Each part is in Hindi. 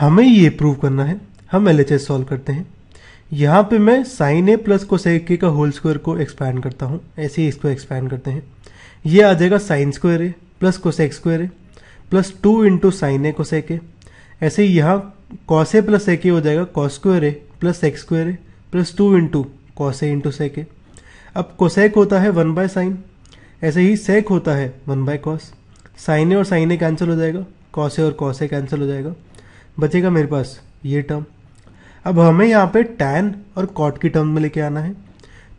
हमें ये प्रूव करना है हम एल एच सॉल्व करते हैं यहाँ पे मैं साइन ए प्लस को सही के का होल स्क्वायर को एक्सपैंड करता हूँ ऐसे ही इसको एक्सपैंड करते हैं ये आ जाएगा sine square A plus sec square A plus two into sine A cosec A ऐसे ही यहाँ कॉस ए प्लस एके हो जाएगा cos square A plus x square A plus two into cos A into sec A अब कोसेक होता है वन बाय साइन ऐसे ही सेक होता है one by cos sine A और साइन ए कैंसिल हो जाएगा कॉस ए और कॉस ए कैंसिल हो जाएगा बचेगा मेरे पास ये टर्म अब हमें यहाँ पे टैन और कॉट की टर्म में लेके आना है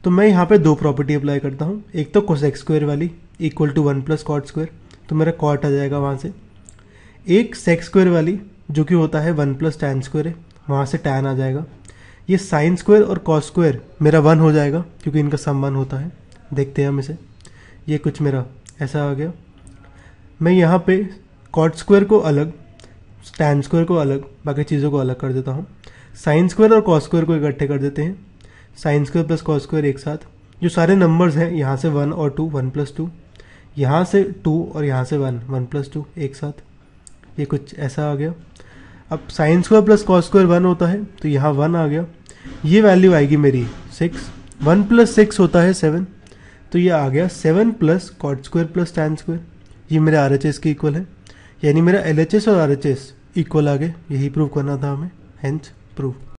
तो मैं यहाँ पे दो प्रॉपर्टी अप्लाई करता हूँ एक तो कोसेक स्क्वायर वाली equal to one plus cot square तो मेरा कॉट आ जाएगा वहाँ से एक सेक्स स्क्वायर वाली जो कि होता है वन प्लस टैन स्क्वायर है वहाँ से टैन आ जाएगा ये साइन स्क्वायर और कॉस स्क्वायर मेरा वन हो जाएगा क्योंकि इनका सम वन होता है देखते हैं हम इसे ये कुछ मेरा ऐसा आ गया मैं यहाँ पे कॉट स्क्वायर को अलग टैन स्क्वायर को अलग बाकी चीज़ों को अलग कर देता हूँ साइन स्क्वायर और कॉस स्क्वायर को इकट्ठे कर देते हैं sine square plus cos square एक साथ जो सारे नंबर्स हैं यहाँ से वन और टू वन प्लस टू यहाँ से टू और यहाँ से वन वन प्लस टू एक साथ ये कुछ ऐसा आ गया अब sine square plus cos square one होता है तो यहाँ वन आ गया ये वैल्यू आएगी मेरी सिक्स वन प्लस सिक्स होता है सेवन तो ये आ गया seven plus cot square plus tan square ये मेरे आर एच एस के इक्वल है यानी मेरा एल एच एस और आर एच एस इक्वल आ गए यही प्रूव करना था हमें हैंस प्रूव